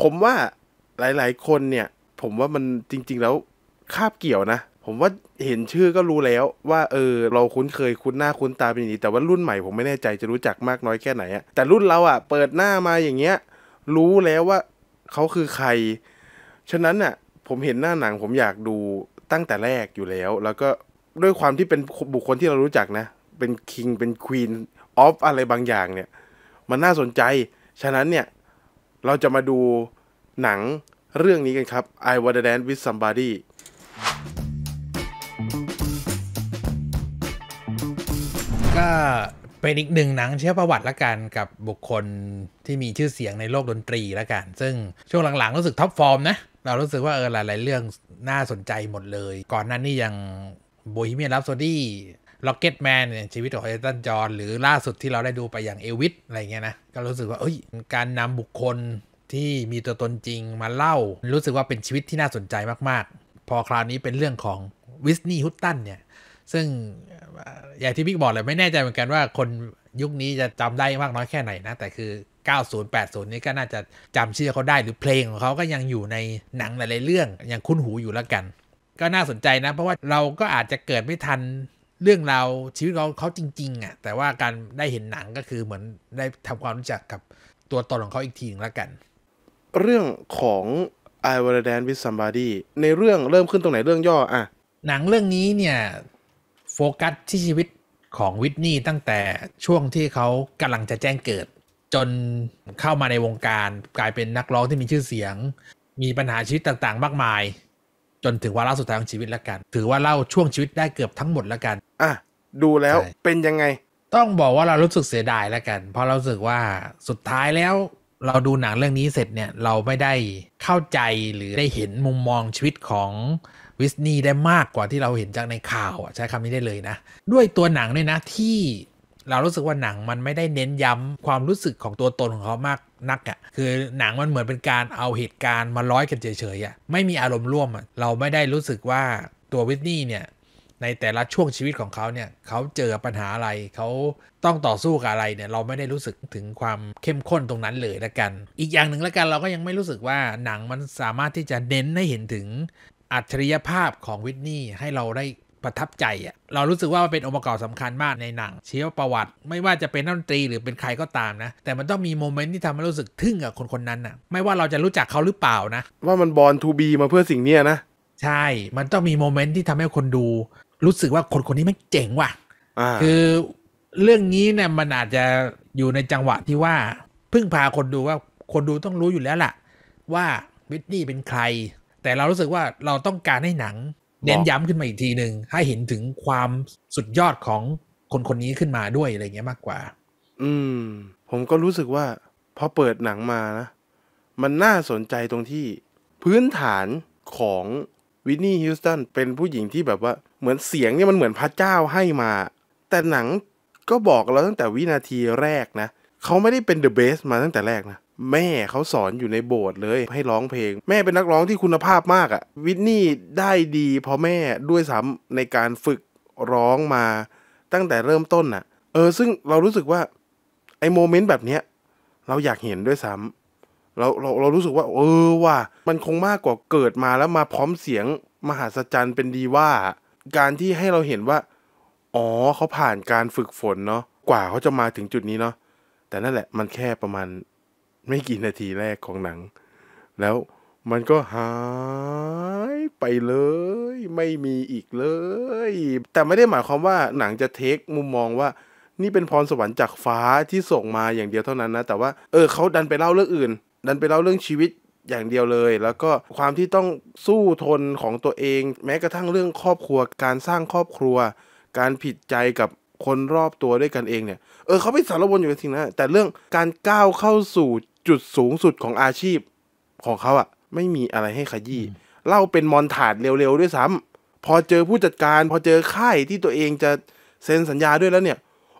ผมว่าหลาย ๆ คนเนี่ย ผมว่ามันจริงๆ แล้วคาบเกี่ยวนะ ผมว่าเห็นชื่อก็รู้แล้วว่าเออ เราคุ้นเคยคุ้นหน้าคุ้นตาเป็นอย่างนี้แต่ว่ารุ่นใหม่ผมไม่แน่ใจจะรู้จักมากน้อยแค่ไหนอะแต่รุ่นเราอะเปิดหน้ามาอย่างเงี้ยรู้แล้วว่าเขาคือใคร ฉะนั้นอะผมเห็นหน้าหนังผมอยากดูตั้งแต่แรกอยู่แล้ว แล้วก็ด้วยความที่เป็นบุคคลที่เรารู้จักนะ เป็นคิงเป็นควีนออฟอะไรบางอย่างเนี่ย มันน่าสนใจ ฉะนั้นเนี่ยเราจะมาดูหนังเรื่องนี้กันครับ I Wanna Dance with Somebody ก็เป็นอีกหนึ่งหนังเชื่อประวัติละกันกับบุคคลที่มีชื่อเสียงในโลกดนตรีละกัน ซึ่งช่วงหลังๆ รู้สึกท็อปฟอร์มนะ เรารู้สึกว่าเออหลายๆ เรื่องน่าสนใจหมดเลย ก่อนหน้านี้ยังโบฮีเมียนรับโซดี้ล็อกเก็ตแมนเนี่ยชีวิตของเอตันจอนหรือล่าสุดที่เราได้ดูไปอย่างเอวิสอะไรเงี้ยนะ ก็รู้สึกว่าเอ้ยการนำบุคคลที่มีตัวตนจริงมาเล่า รู้สึกว่าเป็นชีวิตที่น่าสนใจมาก ๆ พอคราวนี้เป็นเรื่องของวิสนีย์ฮุตตันเนี่ย ซึ่งอย่างที่พี่บอกเลยไม่แน่ใจเหมือนกันว่า คนยุคนี้จะจำได้มากน้อยแค่ไหนนะแต่คือ 90 80นี้ก็น่าจะจำชื่อเขาได้หรือเพลงของเขาก็ยังอยู่ในหนังหลายเรื่องยังคุ้นหูอยู่แล้วกัน ก็น่าสนใจนะเพราะว่าเราก็อาจจะเกิดไม่ทันเรื่องราวชีวิตขราเขาจริง ๆ อ่ะ แต่ว่าการได้เห็นหนังก็คือเหมือน ได้ทำความรู้จักกับตัวตนของเขาอีกทีนึงแล้วกัน เรื่องของ I w a n n a Dance with Somebody ในเรื่องเริ่มขึ้นตรงไหนเรื่องย่ออ่ะ หนังเรื่องนี้เนี่ย โฟกัสที่ชีวิตของวิทนี่ตั้งแต่ช่วงที่เขากำลังจะแจ้งเกิด จนเข้ามาในวงการ กลายเป็นนักร้องที่มีชื่อเสียง มีปัญหาชีวิตต่างๆ มากมายจนถึงวาระสุดท้ายของชีวิตแล้วกัน ถือว่าเล่าช่วงชีวิตได้เกือบทั้งหมดแล้วกันอ่ะดูแล้วเป็นยังไง ต้องบอกว่าเรารู้สึกเสียดายแล้วกัน เพราะเราสึกว่าสุดท้ายแล้วเราดูหนังเรื่องนี้เสร็จเนี่ยเราไม่ได้เข้าใจหรือได้เห็นมุมมองชีวิตของวิสนีย์ได้มากกว่าที่เราเห็นจากในข่าวใช้คำนี้ได้เลยนะ ด้วยตัวหนังเนี่ยนะที่เรา รู้สึกว่า หนัง มันไม่ได้เน้นย้ำ ความรู้สึกของตัว ตนของเขามากนักอะ่ะ คือหนังมันเหมือนเป็นการเอาเหตุการณ์ มา ร้อย กันเฉยๆอะ่ะ ไม่มีอารมณ์ ร่วมอะ่ะ เรา ไม่ได้รู้สึกว่าตัววิทนี่ เนี่ย ในแต่ละช่วงชีวิตของเขา เนี่ย เขาเจอปัญหาอะไร เขาต้องต่อสู้ กับ อะไร เนี่ย เราไม่ได้รู้สึก ถึงความเข้มข้นตรงนั้น เลย ละกัน อีก อย่างหนึ่งละกัน เราก็ยัง ไม่ รู้สึกว่า หนัง มัน สามารถ ที่จะ เน้น ให้เห็นถึง อัจฉริยภาพของวิทนี่ให้เราได้ประทับใจอะเรารู้สึกว่ามันเป็นองค์ประกอบสำคัญมากในหนัง เชียวประวัติไม่ว่าจะเป็นนักดนตรี หรือเป็นใครก็ตามนะ แต่มันต้องมีโมเมนต์ที่ทำให้รู้สึก ทึ่งกับคนคนนั้นอะไม่ว่าเราจะรู้จักเขาหรือเปล่านะว่ามันบอลทูบีมาเพื่อสิ่งเนี้นะ ใช่ มันต้องมีโมเมนต์ที่ทำให้คนดู รู้สึกว่าคนคนนี้ไม่เจ๋งว่ะคือเรื่องนี้เนี่ยมันอาจจะอยู่ในจังหวะที่ว่าพึ่งพาคนดูว่าคนดูต้องรู้อยู่แล้วล่ะ ว่าวิทนี่เป็นใคร แต่เรารู้สึกว่าเราต้องการให้หนังเน้นย้ำขึ้นมาอีกทีหนึ่งให้เห็นถึงความสุดยอดของคนคนนี้ขึ้นมาด้วยอะไรเงี้ยมากกว่า อืม ผมก็รู้สึกว่าพอเปิดหนังมานะมันน่าสนใจตรงที่ พื้นฐานของวินนี่ฮิวสตันเป็นผู้หญิงที่แบบว่า เหมือนเสียงเนี่ยมันเหมือนพระเจ้าให้มา แต่หนังก็บอกเราตั้งแต่วินาทีแรกนะเขาไม่ได้เป็นเดอะเบสมาตั้งแต่แรกนะแม่เขาสอนอยู่ในโบสถ์เลยให้ร้องเพลง แม่เป็นนักร้องที่คุณภาพมากอะวินนี่ได้ดีเพราะแม่ด้วยซ้ำในการฝึกร้องมาตั้งแต่เริ่มต้นะ่ะ เออ ซึ่งเรารู้สึกว่าไอ้โมเมนต์แบบเนี้ยเราอยากเห็นด้วยซ้ำเราเราเรารู้สึกว่า เออว่ะมันคงมากกว่าเกิดมาแล้วมาพร้อมเสียงมหาสจรรย์เป็นดีว่า การที่ให้เราเห็นว่า อ๋อเขาผ่านการฝึกฝนเนาะกว่าเขาจะมาถึงจุดนี้เนาะแต่นั่นแหละมันแค่ประมาณไม่กี่นาทีแรกของหนัง แล้วมันก็หายไปเลย ไม่มีอีกเลย แต่ไม่ได้หมายความว่าหนังจะเทคมุมมองว่า นี่เป็นพรสวรรค์จากฟ้าที่ส่งมาอย่างเดียวเท่านั้นนะ แต่ว่า เออเขาดันไปเล่าเรื่องอื่น ดันไปเล่าเรื่องชีวิตอย่างเดียวเลย แล้วก็ความที่ต้องสู้ทนของตัวเอง แม้กระทั่งเรื่องครอบครัวการสร้างครอบครัว การผิดใจกับคนรอบตัวด้วยกันเองเนี่ยเออเขาไปสารวนอยู่กับทิงนะแต่เรื่องการก้าวเข้าสู่จุดสูงสุดของอาชีพของเขาอะไม่มีอะไรให้ขยี้เล่าเป็นมอนถาดเร็วๆด้วยซ้ำ พอเจอผู้จัดการพอเจอค่ายที่ตัวเองจะเซ็นสัญญาด้วยแล้วเนี่ย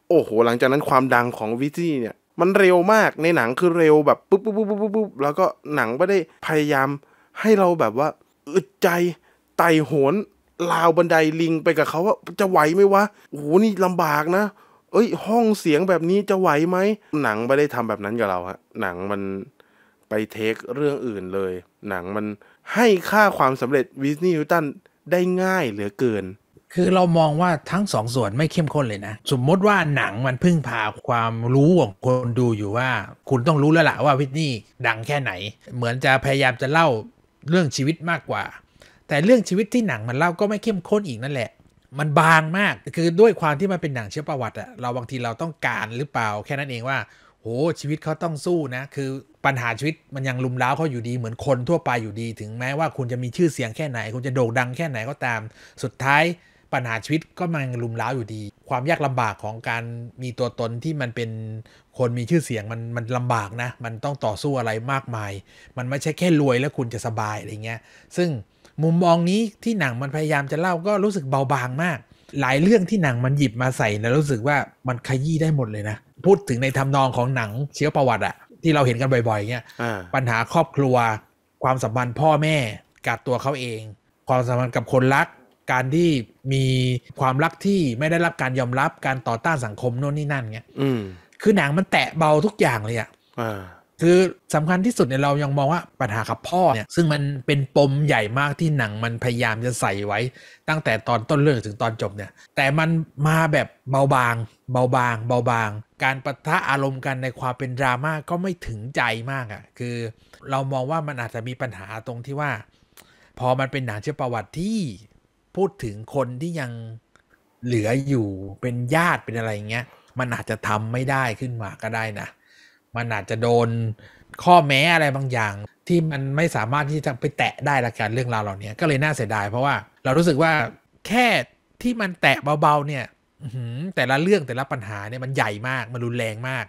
โอ้โหหลังจากนั้นความดังของวิซี่เนี่ย มันเร็วมากในหนังคือเร็วแบบปุ๊บปุ๊บปุ๊บปุ๊บปุ๊บแล้วก็หนังไม่ได้พยายามให้เราแบบว่าอึดใจไต่โหนลาวบันไดลิงไปกับเขาว่าจะไหวไหมวะโอ้โหนี่ลำบากนะเอ้ยห้องเสียงแบบนี้จะไหวไหมหนังไม่ได้ทำแบบนั้นกับเราฮะหนังมันไปเทคเรื่องอื่นเลย หนังมันให้ค่าความสำเร็จวิสนีย์นิวตัน ได้ง่ายเหลือเกิน คือเรามองว่าทั้งสองส่วนไม่เข้มข้นเลยนะ สมมติว่าหนังมันพึ่งพาความรู้ของคนดูอยู่ว่าคุณต้องรู้แล้วล่ะว่าวิทนี่ดังแค่ไหน เหมือนจะพยายามจะเล่าเรื่องชีวิตมากกว่า แต่เรื่องชีวิตที่หนังมันเล่าก็ไม่เข้มข้นอีกนั่นแหละมันบางมาก คือด้วยความที่มันเป็นหนังเชื้อประวัติอะเราบางทีเราต้องการหรือเปล่าแค่นั้นเองว่า โห ชีวิตเขาต้องสู้นะ คือปัญหาชีวิตมันยังลุมเล้าเขาอยู่ดี เหมือนคนทั่วไปอยู่ดี ถึงแม้ว่าคุณจะมีชื่อเสียงแค่ไหน คุณจะโด่งดังแค่ไหนก็ตาม สุดท้ายปัญหาชีวิตก็มันลุมเล้าอยู่ดี ความยากลำบากของการมีตัวตนที่มันเป็นคนมีชื่อเสียงมันมันลำบากนะ มันต้องต่อสู้อะไรมากมาย มันไม่ใช่แค่รวยแล้วคุณจะสบายอะไรเงี้ย ซึ่งมุมมองนี้ที่หนังมันพยายามจะเล่าก็รู้สึกเบาบางมาก หลายเรื่องที่หนังมันหยิบมาใส่นะรู้สึกว่ามันขยี้ได้หมดเลยนะพูดถึงในทำนองของหนังเชื้อประวัติอะที่เราเห็นกันบ่อยๆเงี้ยปัญหาครอบครัว ความสัมพันธ์พ่อแม่กับตัวเขาเอง ความสัมพันธ์กับคนรักการที่มีความรักที่ไม่ได้รับการยอมรับการต่อต้านสังคมโน่นนี่นั่นเงี้ยคือหนังมันแตะเบาทุกอย่างเลยอะคือสำคัญที่สุดเนี่ยเรายังมองว่าปัญหากับพ่อเนี่ยซึ่งมันเป็นปมใหญ่มากที่หนังมันพยายามจะใส่ไว้ ตั้งแต่ตอนต้นเรื่องถึงตอนจบเนี่ย แต่มันมาแบบเบาบาง เบาบางเบาบางการปะทะอารมณ์กันในความเป็นดราม่าก็ไม่ถึงใจมากอะ่ะคือเรามองว่ามันอาจจะมีปัญหาตรงที่ว่า พอมันเป็นหนังเชื่อประวัติที่ พูดถึงคนที่ยังเหลืออยู่เป็นญาติเป็นอะไรเงี้ยมันอาจจะทำไม่ได้ขึ้นมาก็ได้นะมันอาจจะโดนข้อแม้อะไรบางอย่าง ที่มันไม่สามารถที่จะไปแตะได้ละกัน เรื่องราวเหล่านี้ก็เลยน่าเสียดาย เพราะว่าเรารู้สึกว่าแค่ที่มันแตะเบาๆ เนี่ยแต่ละเรื่องแต่ละปัญหาเนี่ยมันใหญ่มากมันรุนแรงมาก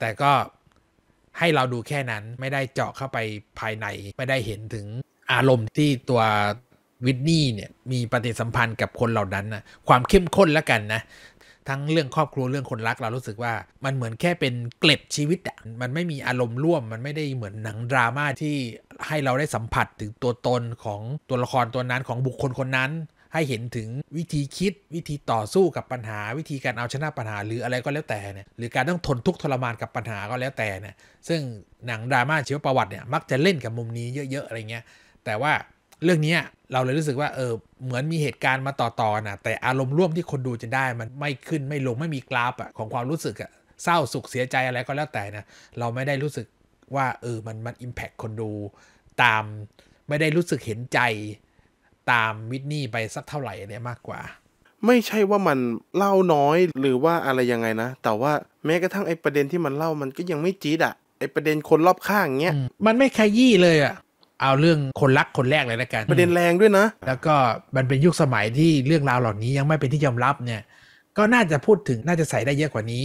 แต่ก็ให้เราดูแค่นั้นไม่ได้เจาะเข้าไปภายในไม่ได้เห็นถึงอารมณ์ที่ตัววิดนี่เนี่ย มีปฏิสัมพันธ์กับคนเหล่านั้นนะความเข้มข้นละกันนะทั้งเรื่องครอบครัว เรื่องคนรักเรารู้สึกว่ามันเหมือนแค่เป็นเกล็ดชีวิตอะมันไม่มีอารมณ์ร่วมมันไม่ได้เหมือนหนังดราม่าที่ให้เราได้สัมผัสถึงตัวตนของตัวละครตัวนั้นของบุคคลคนนั้นให้เห็นถึงวิธีคิดวิธีต่อสู้กับปัญหาวิธีการเอาชนะปัญหาหรืออะไรก็แล้วแต่เนี่ยหรือการต้องทนทุกข์ทรมานกับปัญหาก็แล้วแต่เนี่ยซึ่งหนังดราม่าชีวประวัติเนี่ยมักจะเล่นกับมุมนี้เยอะๆ อะไรเงี้ยแต่ว่าเรื่องนี้เราเลยรู้สึกว่าเออเหมือนมีเหตุการณ์มาต่อๆนะ แต่อารมณ์ร่วมที่คนดูจะได้มันไม่ขึ้นไม่ลงไม่มีกราฟอะของความรู้สึกอะเศร้าสุขเสียใจอะไรก็แล้วแต่นะเราไม่ได้รู้สึกว่าเออมันมันอิมแพคคนดูตามไม่ได้รู้สึกเห็นใจตามวิทนี่ไปสักเท่าไหร่เนี่ยมากกว่า ไม่ใช่ว่ามันเล่าน้อยหรือว่าอะไรยังไงนะ แต่ว่าแม้กระทั่งไอ้ประเด็นที่มันเล่ามันก็ยังไม่จี๊ดอะไอ้ประเด็นคนรอบข้างเงี้ยมันไม่ขยี้เลยอะเอาเรื่องคนรักคนแรกเลยละกันประเด็นแรงด้วยนะ แล้วก็มันเป็นยุคสมัยที่เรื่องราวเหล่านี้ยังไม่เป็นที่ยอมรับเนี่ยก็น่าจะพูดถึงน่าจะใส่ได้เยอะกว่านี้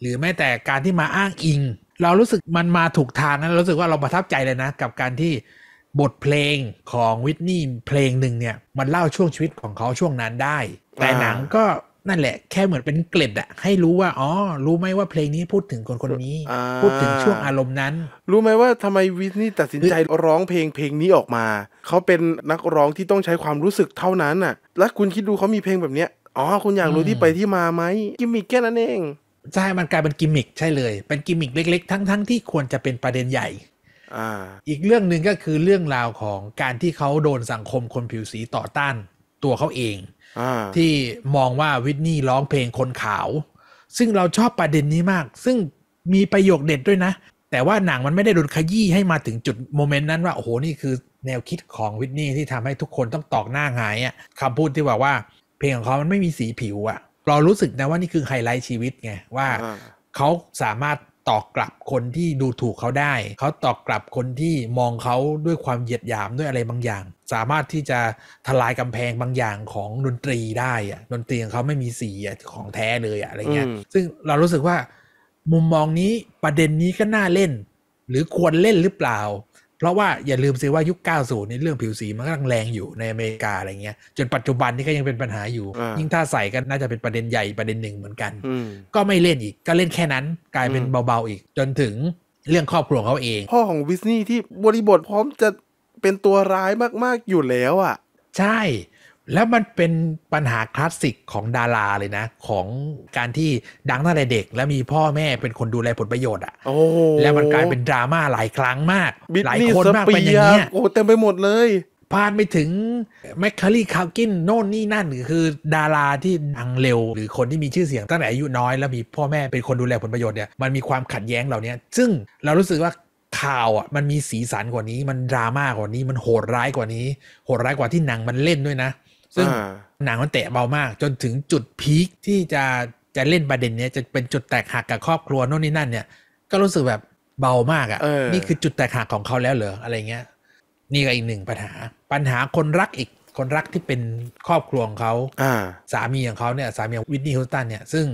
หรือแม้แต่การที่มาอ้างอิง เรารู้สึกมันมาถูกทางนะรู้สึกว่าเราประทับใจเลยนะ กับการที่บทเพลงของวิทนี่เพลงหนึ่งเนี่ย มันเล่าช่วงชีวิตของเขาช่วงนั้นได้ แต่หนังก็นั่นแหละ แค่เหมือนเป็นเกล็ดอะให้รู้ว่าอ๋อรู้ไหมว่าเพลงนี้พูดถึงคนคนนี้ พูดถึงช่วงอารมณ์นั้น รู้ไหมว่าทำไมวิสนี่ตัดสินใจร้องเพลงเพลงนี้ออกมา เขาเป็นนักร้องที่ต้องใช้ความรู้สึกเท่านั้นน่ะ แล้วคุณคิดดูเขามีเพลงแบบเนี้ย อ๋อคุณอยากรู้ที่ไปที่มาไหม กิมมิคแค่นั้นเอง ใช่ มันกลายเป็นกิมมิคใช่เลย เป็นกิมมิคเล็ก ๆ ทั้งๆทที่ควรจะเป็นประเด็นใหญ่อีกเรื่องหนึ่งก็คือเรื่องราวของการที่เขาโดนสังคมคนผิวสีต่อต้าน ตัวเขาเองที่มองว่าวิทนี่ร้องเพลงคนขาว ซึ่งเราชอบประเด็นนี้มากซึ่งมีประโยคเด็ดด้วยนะ แต่ว่าหนังมันไม่ได้ดุนขยี้ให้มาถึงจุดโมเมนต์นั้นว่า โอ้โห นี่คือแนวคิดของวิทนี่ที่ทำให้ทุกคนต้องตอกหน้าหงายอะ่ะคำพูดที่บอกว่าเพลงของเขามันไม่มีสีผิวอะ่ะ เรารู้สึกนะว่านี่คือไฮไลท์ชีวิตไงว่าเขาสามารถตอบกลับคนที่ดูถูกเขาได้ เขาตอบกลับคนที่มองเขาด้วยความเหยียดหยามด้วยอะไรบางอย่าง สามารถที่จะทลายกำแพงบางอย่างของดนตรีได้อะดนตรีของเขาไม่มีสีของแท้เลยอะอะไรเงี้ย ซึ่งเรารู้สึกว่ามุมมองนี้ประเด็นนี้ก็น่าเล่น หรือควรเล่นหรือเปล่าเพราะว่าอย่าลืมสิว่ายุค 90ในเรื่องผิวสีมันกำลังแรงอยู่ในอเมริกาอะไรเงี้ยจนปัจจุบันนี่ก็ยังเป็นปัญหาอยู่ ยิ่งถ้าใส่ก็น่าจะเป็นประเด็นใหญ่ประเด็นหนึ่งเหมือนกันก็ไม่เล่นอีกก็เล่นแค่นั้นกลายเป็นเบาๆอีกจนถึงเรื่องครอบครัวเขาเองพ่อของวิสนี่ที่บริบทพร้อมจะเป็นตัวร้ายมาก ๆอยู่แล้วอ่ะ ใช่แล้วมันเป็นปัญหาคลาสสิกของดาราเลยนะ ของการที่ดังตั้งแต่เด็ก แล้วมีพ่อแม่เป็นคนดูแลผลประโยชน์อ่ะแล้วมันกลายเป็นดราม่าหลายครั้งมากหลายคนมากเป็นอย่างเงี้ยโอ้ เต็มไปหมดเลยพาดไปถึงแมคคารีคาวกินโน่น นี่นั่นคือดาราที่ดังเร็ว หรือคนที่มีชื่อเสียงตั้งแต่อายุน้อยแล้วมีพ่อแม่เป็นคนดูแลผลประโยชน์เนี่ยมันมีความขัดแย้งเหล่านี้ซึ่งเรารู้สึกว่าข่าวอ่ะมันมีสีสันกว่านี้ มันดราม่ากว่านี้มันโหดร้ายกว่านี้โหดร้ายกว่าที่หนังมันเล่นด้วยนะซึ่งหนังมันเตะเบามาก จนถึงจุด พีค ที่จะจะเล่นประเด็นเนี้ยจะเป็นจุดแตกหักกับครอบครัวโน่นนี่นั่นเนี่ยก็รู้สึกแบบเบามากอะ่ะนี่คือจุดแตกหักของเขาแล้วเหรออะไรเงี้ย นี่ก็อีกหนึ่งปัญหาปัญหาคนรักอีกคนรักที่เป็นครอบครัวของเขาสามีของเขาเนี่ยสามีวินนี่ฮุสตันเนี่ยซึ่ง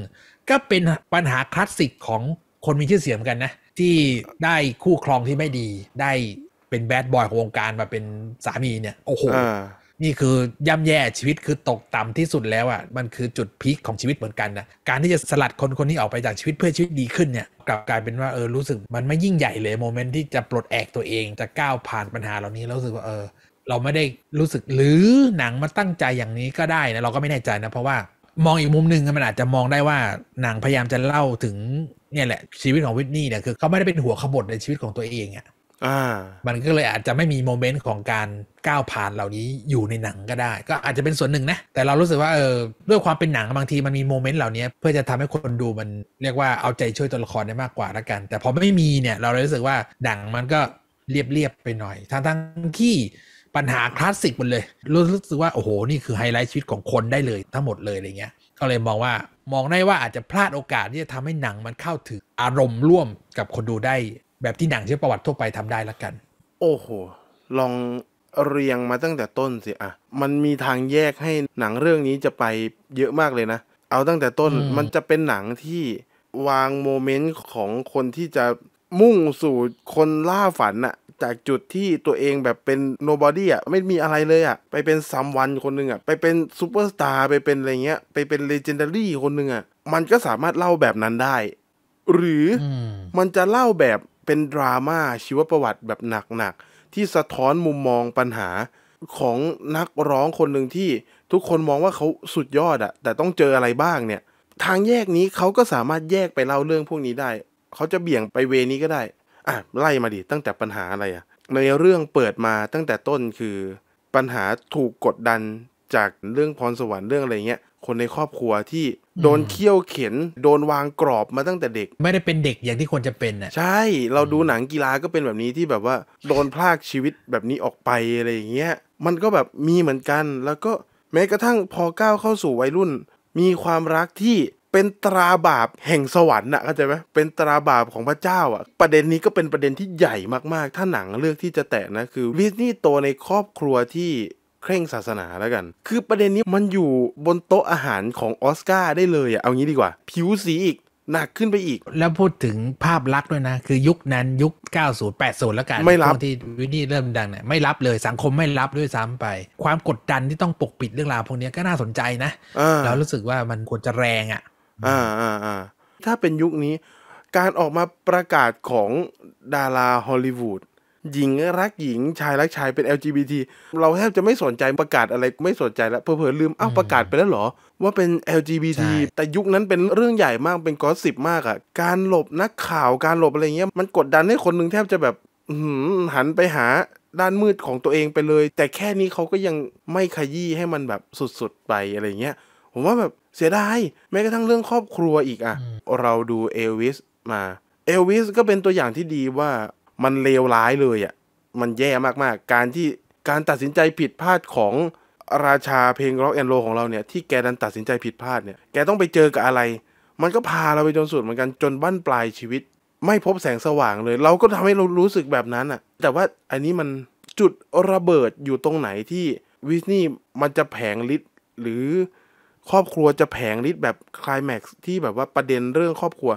ก็เป็นปัญหาคลาสสิกของคนมีชื่อเสียงกันนะที่ได้คู่ครองที่ไม่ดี ได้เป็นแบดบอยของวงการมาเป็นสามีเนี่ยโอ้โหนี่คือย่ำแย่ชีวิตคือตกต่ำที่สุดแล้วอะ่ะมันคือจุดพีคของชีวิตเหมือนกันนะการที่จะสลัดคนคนนี้ออกไปจากชีวิตเพื่อชีวิตดีขึ้นเนี่ยกลับกลายเป็นว่าเออรู้สึกมันไม่ยิ่งใหญ่เลยโมเมนต์ที่จะปลดแอกตัวเองจะก้าวผ่านปัญหาเหล่านี้แล้วรู้สึกว่าเออ เราไม่ได้รู้สึกหรือหนังมาตั้งใจอย่างนี้ก็ได้นะเราก็ไม่แน่ใจนะเพราะว่ามองอีกมุมหนึ่งมันอาจจะมองได้ว่าหนังพยายามจะเล่าถึงเนี่ยแหละชีวิตของวิทนี่เนี่ยคือเขาไม่ได้เป็นหัวขบนในชีวิตของตัวเองอะ่ะมันก็เลยอาจจะไม่มีโมเมนต์ของการก้าวผ่านเหล่านี้อยู่ในหนังก็ได้ ก็อาจจะเป็นส่วนหนึ่งนะแต่เรารู้สึกว่าเออด้วยความเป็นหนังบางทีมันมีโมเมนต์เหล่านี้เพื่อจะทำให้คนดูมันเรียกว่าเอาใจช่วยตัวละครได้มากกว่าละกัน แต่พอไม่มีเนี่ยเราเลยรู้สึกว่าหนังมันก็เรียบๆไปหน่อยทั้งทั้งที่ปัญหาคลาสสิกหมดเลย รู้สึกว่าโอ้โหนี่คือไฮไลท์ชีวิต ของคนได้เลย ทั้งหมดเลยอะไรเงี้ยก็เลยมองว่ามองได้ว่าอาจจะพลาดโอกาสที่จะทำให้หนังมันเข้าถึงอารมณ์ร่วมกับคนดูไดแบบที่หนังเชื่อประวัติทั่วไปทำได้ละกัน โอ้โห ลองเรียงมาตั้งแต่ต้นสิอ่ะมันมีทางแยกให้หนังเรื่องนี้จะไปเยอะมากเลยนะเอาตั้งแต่ต้นมันจะเป็นหนังที่วางโมเมนต์ของคนที่จะมุ่งสู่คนล่าฝันอะจากจุดที่ตัวเองแบบเป็นโนบอดี้อ่ะไม่มีอะไรเลยอ่ะ ไปเป็นซัมวันคนหนึ่งอ่ะไปเป็นซูเปอร์สตาร์ไปเป็นอะไรเงี้ยไปเป็นเลเจนดารี่คนหนึ่งอ่ะมันก็สามารถเล่าแบบนั้นได้ หรือมันจะเล่าแบบเป็น ดราม่าชีวประวัติแบบหนักๆที่สะท้อนมุมมองปัญหาของนักร้องคนหนึ่งที่ทุกคนมองว่าเขาสุดยอดอะแต่ต้องเจออะไรบ้างเนี่ย ทางแยกนี้เขาก็สามารถแยกไปเล่าเรื่องพวกนี้ได้เขาจะเบี่ยงไปเวนี้ก็ได้อ่ะไล่มาดิตั้งแต่ปัญหาอะไรอะในเรื่องเปิดมาตั้งแต่ต้นคือ ปัญหาถูกกดดันจากเรื่องพรสวรรค์เรื่องอะไรเงี้ย คนในครอบครัวที่โดนเคี่ยวเข็น โดนวางกรอบมาตั้งแต่เด็ก ไม่ได้เป็นเด็กอย่างที่ควรจะเป็นอ่ะใช่เราดูหนังกีฬาก็เป็นแบบนี้ที่แบบว่าโดนพลากชีวิตแบบนี้ออกไปอะไรอย่างเงี้ยมันก็แบบมีเหมือนกันแล้วก็แม้กระทั่งพอก้าวเข้าสู่วัยรุ่น มีความรักที่เป็นตราบาปแห่งสวรรค์น่ะเข้าใจไหมเป็นตราบาปของพระเจ้าอ่ะประเด็นนี้ก็เป็นประเด็นที่ใหญ่มากๆ ถ้าหนังเลือกที่จะแตะนะคือวิสนี่โตในครอบครัวที่เคร่งศาสนาแล้วกัน คือประเด็นนี้มันอยู่บนโต๊ะอาหารของออสการ์ได้เลยอะเอางี้ดีกว่า ผิวสีอีก หนักขึ้นไปอีก แล้วพูดถึงภาพลักษณ์ด้วยนะ คือยุคนั้นยุค 90 80แล้วกัน ไม่รับที่วินนี่เริ่มดังเนี่ยไม่รับเลยสังคมไม่รับด้วยซ้ำไป ความกดดันที่ต้องปกปิดเรื่องราวพวกนี้ก็น่าสนใจนะ เรารู้สึกว่ามันควรจะแรงอะ่อ่าอ่าถ้าเป็นยุคนี้การออกมาประกาศของดาราฮอลลีวูดหญิง รักหญิงชายรักชายเป็น LGBT เราแทบจะไม่สนใจประกาศอะไรไม่สนใจแล้วเพอเพอลืมอ้าวประกาศไปแล้วเหรอ ว่าเป็น LGBT แต่ยุคนั้นเป็นเรื่องใหญ่มากเป็นกอสิบมากอะ่ะการหลบนักข่าวการหลบอะไรเงี้ยมันกดดันให้คนนึงแทบจะแบบหันไปหาด้านมืดของตัวเองไปเลย แต่แค่นี้เขาก็ยังไม่ขยี้ให้มันแบบสุดๆไปอะไรเงี้ยผมว่าแบบเสียดายแม้กระทั่งเรื่องครอบครัวอีกอะเราดูเอลวิสมาเอลวิสก็เป็นตัวอย่างที่ดีว่ามันเลวร้ายเลยอะ่ะ มันแย่มากๆ การที่การตัดสินใจผิดพลาดของราชาเพลงร็อกแอนโรของเราเนี่ยที่แกดันตัดสินใจผิดพลาดเนี่ย แกต้องไปเจอกับอะไร มันก็พาเราไปจนสุด เหมือนกันจนบั้นปลายชีวิต ไม่พบแสงสว่างเลย เราก็ทำให้เรารู้สึกแบบนั้นอะ่ะแต่ว่าอันนี้มันจุดระเบิดอยู่ตรงไหนที่วิสนี่มันจะแผงฤทธิ์หรือ ครอบครัวจะแผงฤทธิ์แบบคลายแม็กซ์ที่แบบว่าประเด็นเรื่องครอบครัว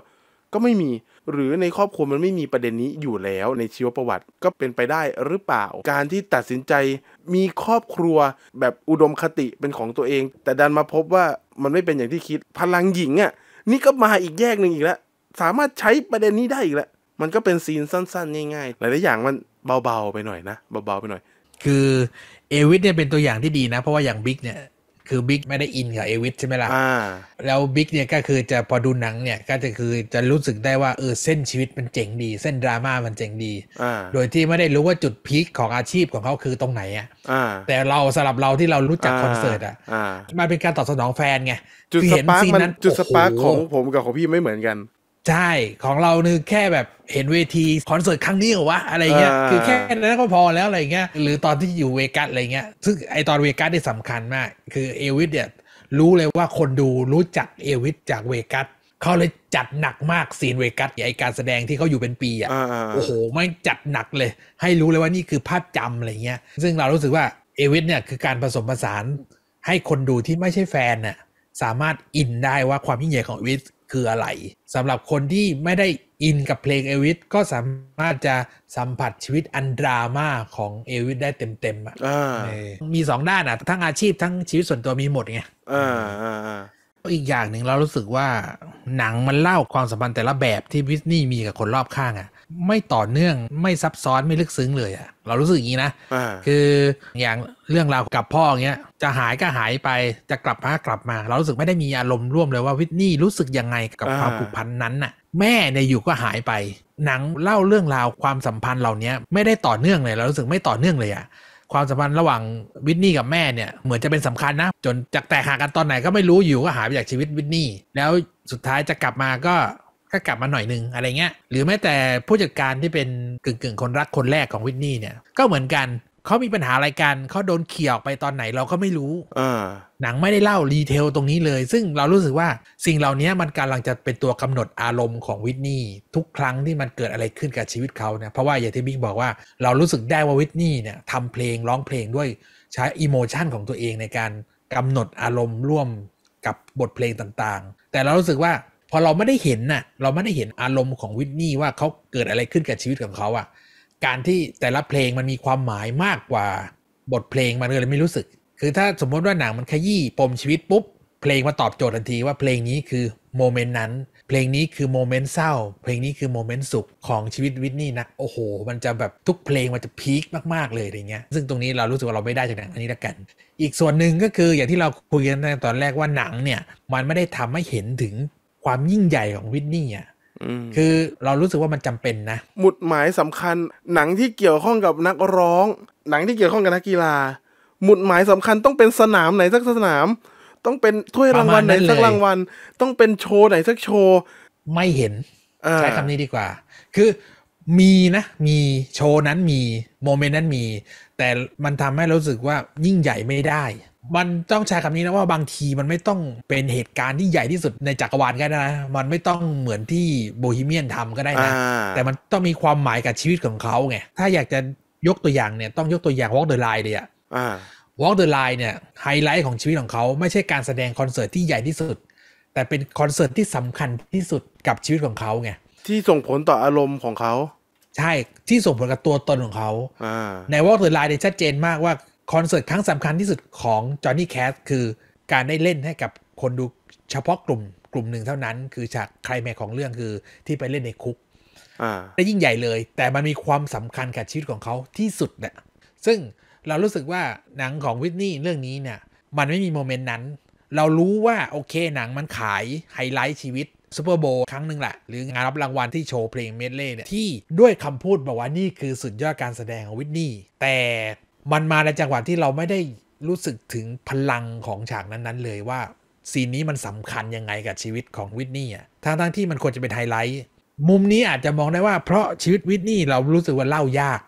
ก็ไม่มีหรือในครอบครัวมันไม่มีประเด็นนี้อยู่แล้วในชีวประวัติก็เป็นไปได้หรือเปล่า การที่ตัดสินใจมีครอบครัวแบบอุดมคติเป็นของตัวเอง แต่ดันมาพบว่ามันไม่เป็นอย่างที่คิดพลังหญิงอะ่ะนี่ก็มาอีกแยกหนึ่งอีกแล้วสามารถใช้ประเด็นนี้ได้อีกแล้วมันก็เป็นซีนสั้น ๆ ง่าย ๆ หลายๆอย่างมันเบาๆไปหน่อยนะเบาๆไปหน่อย คือเอวิทเนี่ยเป็นตัวอย่างที่ดีนะ เพราะว่าอย่างบิ๊กเนี่ยคือบิ๊กไม่ได้อินกับเอวิสใช่ไหมล่ะ แล้วบิ๊กเนี่ยก็คือจะพอดูหนังเนี่ยก็จะคือจะรู้สึกได้ว่าเออเส้นชีวิตมันเจ๋งดี เส้นดราม่ามันเจ๋งดี โดยที่ไม่ได้รู้ว่าจุดพีคของอาชีพของเขาคือตรงไหนอ่ะแต่เราสำหรับเราที่เรารู้จักคอนเสิร์ตอ่ะมันเป็นการตอบสนองแฟนไงจุดสปาร์กมันจุดสปาร์กของผมกับของพี่ไม่เหมือนกันใช่ของเราเนี่ยแค่แบบเห็นเวทีคอนเสิร์ตครั้งนี้เหรอวะอะไรเงี้ยคือแค่นั้นก็พอแล้วอะไรเงี้ยหรือตอนที่อยู่เวกัสอะไรเงี้ยซึ่งไอตอนเวกัสที่สสำคัญมาก คือเอวิสเนี่ยรู้เลยว่าคนดูรู้จักเอวิสจากเวกัสเขาเลยจัดหนักมากซีนเวกัสไอการแสดงที่เขาอยู่เป็นปีอ่ะโอ้โหไม่จัดหนักเลย ให้รู้เลยว่านี่คือภาพจำอะไรเงี้ย ซึ่งเรารู้สึกว่า เอวิสเนี่ยคือการผสมผสานให้คนดูที่ไม่ใช่แฟนน่ะสามารถอินได้ว่าความยิ่งใหญ่ของเอวิสคืออะไรสำหรับคนที่ไม่ได้อินกับเพลงเอวิสก็สามารถจะสัมผัสชีวิตอันดราม่าของเอวิสได้เต็มๆอ่ะมีสองด้านอ่ะ ทั้งอาชีพทั้งชีวิตส่วนตัวมีหมดไงอีกอย่างหนึ่งเรารู้สึกว่าหนังมันเล่าความสัมพันธ์แต่ละแบบที่วิสนี่มีกับคนรอบข้างอ่ะไม่ต่อเนื่องไม่ซับซ้อน ไม่ลึกซึ้งเลยอะเรารู้สึกอย่างนี้นะคืออย่างเรื่องราวกับพ่อเงี้ยจะหายก็หายไปจะกลับมากลับมา เรารู้สึกไม่ได้มีอารมณ์ร่วมเลยว่าวิทนี่รู้สึกยังไงกับความผูกพันนั้นน่ะแม่ในอยู่ก็หายไป หนังเล่าเรื่องราวความสัมพันธ์เหล่านี้ไม่ได้ต่อเนื่องเลย เรารู้สึกไม่ต่อเนื่องเลยอะความสัมพันธ์ระหว่างวิทนี่กับแม่เนี่ย เหมือนจะเป็นสำคัญนะ จนจากแตกหักกันตอนไหนก็ไม่รู้อยู่ก็หายไปจากชีวิตวิทนี่แล้วสุดท้ายจะกลับมาก็ก็กลับมาหน่อยนึง อะไรเงี้ย หรือแม้แต่ผู้จัดการที่เป็นกึ่งกึ่งคนรักคนแรกของวินนี่เนี่ย ก็เหมือนกันเขามีปัญหาอะไรกันเขาโดนเขี่ยออกไปตอนไหนเราก็ไม่รู้หนังไม่ได้เล่า รีเทลตรงนี้เลย ซึ่งเรารู้สึกว่าสิ่งเหล่านี้มันกำลังจะเป็นตัวกำหนดอารมณ์ของวิทนี่ทุกครั้งที่มันเกิดอะไรขึ้นกับชีวิตเขาเนี่ยเพราะว่าอย่างที่บิ๊กบอกว่าเรารู้สึกได้ว่าวิทนี่เนี่ยทำเพลงร้องเพลงด้วยใช้อิโมชันของตัวเองในการกำหนดอารมณ์ร่วม กับบทเพลงต่าง ๆ แต่เรารู้สึกว่าพอเราไม่ได้เห็นน่ะ เราไม่ได้เห็นอารมณ์ของวิทนี่ว่าเขาเกิดอะไรขึ้นกับชีวิตของเขาอ่ะ การที่แต่ละเพลงมันมีความหมายมากกว่าบทเพลงมันเลยไม่รู้สึก คือถ้าสมมติว่าหนังมันขยี้ปมชีวิตปุ๊บ เพลงมาตอบโจทย์ทันทีว่าเพลงนี้คือโมเมนต์นั้น เพลงนี้คือโมเมนต์เศร้า เพลงนี้คือโมเมนต์สุขของชีวิตวิทนี่นะ โอ้โห มันจะแบบทุกเพลงมันจะพีคมาก ๆ เลยอย่างเงี้ย ซึ่งตรงนี้เรารู้สึกว่าเราไม่ได้จากหนังอันนี้ละกัน อีกส่วนหนึ่งก็คืออย่างที่เราคุยกันตอนแรกว่าหนังเนี่ย มันไม่ได้ทำให้เห็นถึงความยิ่งใหญ่ของวินนี่อ่ะคือเรารู้สึกว่ามันจำเป็นนะหมุดหมายสำคัญหนังที่เกี่ยวข้องกับนักร้อง หนังที่เกี่ยวข้องกับนักกีฬา หมุดหมายสำคัญต้องเป็นสนามไหนสักสนาม ต้องเป็นถ้วยรางวัลไหนสักรางวัลต้องเป็นโชว์ไหนสักโชว์ ไม่เห็น ใช้คำนี้ดีกว่า คือมีนะมีโชว์นั้นมีโมเมนต์นั้นมี แต่มันทำให้รู้สึกว่ายิ่งใหญ่ไม่ได้มันต้องใช้คำนี้นะว่าบางทีมันไม่ต้องเป็นเหตุการณ์ที่ใหญ่ที่สุดในจักรวาลก็ได้นะ มันไม่ต้องเหมือนที่โบฮีเมียนทำก็ได้นะ แต่มันต้องมีความหมายกับชีวิตของเขาไงถ้าอยากจะยกตัวอย่างเนี่ย ต้องยกตัวอย่างวอล์กเดอะไลน์เลยอะวอล์กเดอะไลน์เนี่ยไฮไลท์ของชีวิตของเขา ไม่ใช่การแสดงคอนเสิร์ตที่ใหญ่ที่สุด แต่เป็นคอนเสิร์ตที่สำคัญที่สุดกับชีวิตของเขาไงที่ส่งผลต่ออารมณ์ของเขา ใช่ที่ส่งผลกับตัวตนของเขาในวอล์กเดอะไลน์เนี่ยชัดเจนมากว่าคอนเสิร์ตครั้งสำคัญที่สุดของจอห์นนี่แคสคือ การได้เล่นให้กับคนดูเฉพาะกลุ่ม กลุ่มหนึ่งเท่านั้น คือฉากใครแม่ของเรื่องคือที่ไปเล่นในคุกได้ยิ่งใหญ่เลย แต่มันมีความสำคัญกับชีวิตของเขาที่สุดเนี่ยซึ่งเรารู้สึกว่าหนังของวิทนี่เรื่องนี้เนี่ยมันไม่มีโมเมนต์นั้น เรารู้ว่า โอเค หนังมันขายไฮไลท์ชีวิตซูเปอร์โบครั้งหนึ่งแหละหรืองานรับรางวัลที่โชว์เพลงเมดเล่เนี่ยที่ด้วยคำพูดบอกว่านี่คือสุดยอดการแสดงของวิทนี่แต่มันมาในจังหวะที่เราไม่ได้รู้สึกถึงพลังของฉากนั้นๆเลยว่าซีนนี้มันสำคัญยังไงกับชีวิตของวิทนี่อ่ะทั้งทั้งที่มันควรจะเป็นไฮไลท์มุมนี้อาจจะมองได้ว่าเพราะชีวิตวิทนี่เรารู้สึกว่าเล่ายาก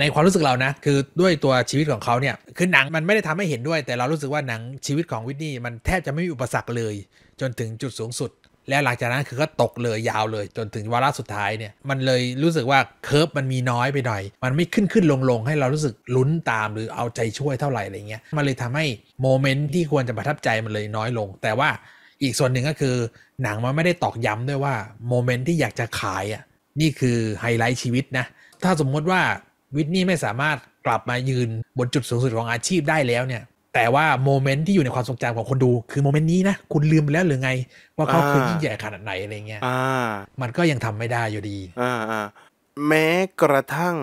ในความรู้สึกเรานะ คือด้วยตัวชีวิตของเขาเนี่ยคือหนังมันไม่ได้ทำให้เห็นด้วยแต่เรารู้สึกว่าหนังชีวิตของวิทนี่มันแทบจะไม่มีอุปสรรคเลย จนถึงจุดสูงสุดแล้วหลังจากนั้นคือก็ตกเลยยาวเลยจนถึงวาระสุดท้ายเนี่ย มันเลยรู้สึกว่าเคิร์ฟมันมีน้อยไปหน่อย มันไม่ขึ้นขึ้นลงลงให้เรารู้สึกลุ้นตามหรือเอาใจช่วยเท่าไหร่อะไรเงี้ยมันเลยทำให้โมเมนต์ที่ควรจะประทับใจมันเลยน้อยลง แต่ว่าอีกส่วนหนึ่งก็คือหนังมันไม่ได้ตอกย้ำด้วยว่าโมเมนต์ที่อยากจะขายอ่ะนี่คือไฮไลท์ชีวิตนะถ้าสมมติว่าวิทนี่ไม่สามารถกลับมายืนบนจุดสูงสุดของอาชีพได้แล้วเนี่ยแต่ว่าโมเมนต์ที่อยู่ในความทรงจำของคนดู คือโมเมนต์นี้นะ คุณลืมไปแล้วหรือไง ว่าเขาเคยยิ่งใหญ่ขนาดไหน อะไรเงี้ยมันก็ยังทำไม่ได้อยู่ดีแม้กระทั่ง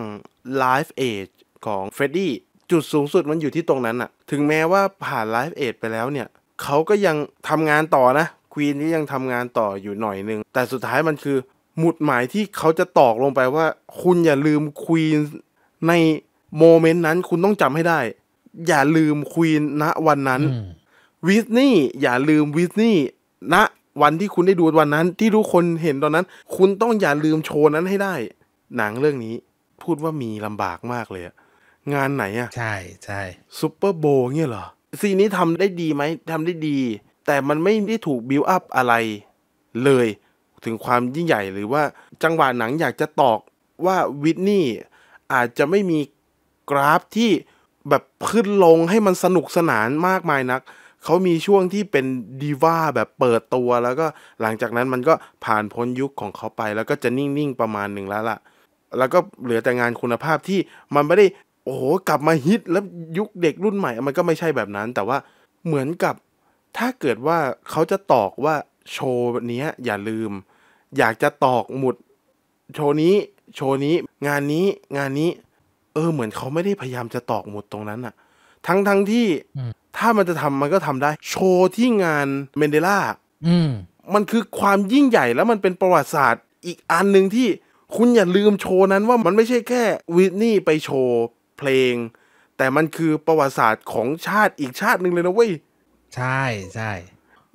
ไลฟ์เอจของเฟรดดี้จุดสูงสุดมันอยู่ที่ตรงนั้นอะถึงแม้ว่าผ่านไลฟ์เอจไปแล้วเนี่ย เขาก็ยังทำงานต่อนะควีนนี่ยังทำงานต่ออยู่หน่อยนึง แต่สุดท้ายมันคือหมุดหมายที่เขาจะตอกลงไปว่า คุณอย่าลืมควีนในโมเมนต์นั้นคุณต้องจำให้ได้อย่าลืมควีนณวันนั้นวิสนี่อย่าลืมวิสนี่ณวันที่คุณได้ดูวันนั้น ที่ทุกคนเห็นตอนนั้น คุณต้องอย่าลืมโชว์นั้นให้ได้ หนังเรื่องนี้พูดว่ามีลำบากมากเลยงานไหนอะใช่ใช่ซูเปอร์โบเนี่ยเหรอซีนี้ทำได้ดีไหมทำได้ดี แต่มันไม่ได้ถูกบิวอัพอะไร เลย ถึงความยิ่งใหญ่หรือว่า จังหวะหนังอยากจะตอกว่าวิทนี่อาจจะไม่มีกราฟที่แบบขึ้นลงให้มันสนุกสนานมากมายนัก เขามีช่วงที่เป็นดีว่าแบบเปิดตัวแล้วก็หลังจากนั้นมันก็ผ่านพ้นยุคของเขาไป แล้วก็จะนิ่งๆประมาณหนึ่งแล้วล่ะ แล้วก็เหลือแต่งานคุณภาพที่มันไม่ได้ โอ้โหกลับมาฮิตแล้วยุคเด็กรุ่นใหม่ มันก็ไม่ใช่แบบนั้น แต่ว่าเหมือนกับ ถ้าเกิดว่าเขาจะตอกว่าโชว์นี้อย่าลืม อยากจะตอกหมุดโชว์นี้โชว์นี้ งานนี้งานนี้เออเหมือนเขาไม่ได้พยายามจะตอกหมุดตรงนั้นอะทั้งทั้งที่ถ้ามันจะทำมันก็ทำได้ โชว์ที่งานเมนเดล่ามันคือความยิ่งใหญ่แล้วมันเป็นประวัติศาสตร์ อีกอันหนึ่งที่คุณอย่าลืมโชว์นั้นว่ามันไม่ใช่แค่วิทนี่ไปโชว์ เพลง แต่มันคือประวัติศาสตร์ของชาติอีกชาติหนึ่งเลยนะเว้ยใช่ใช่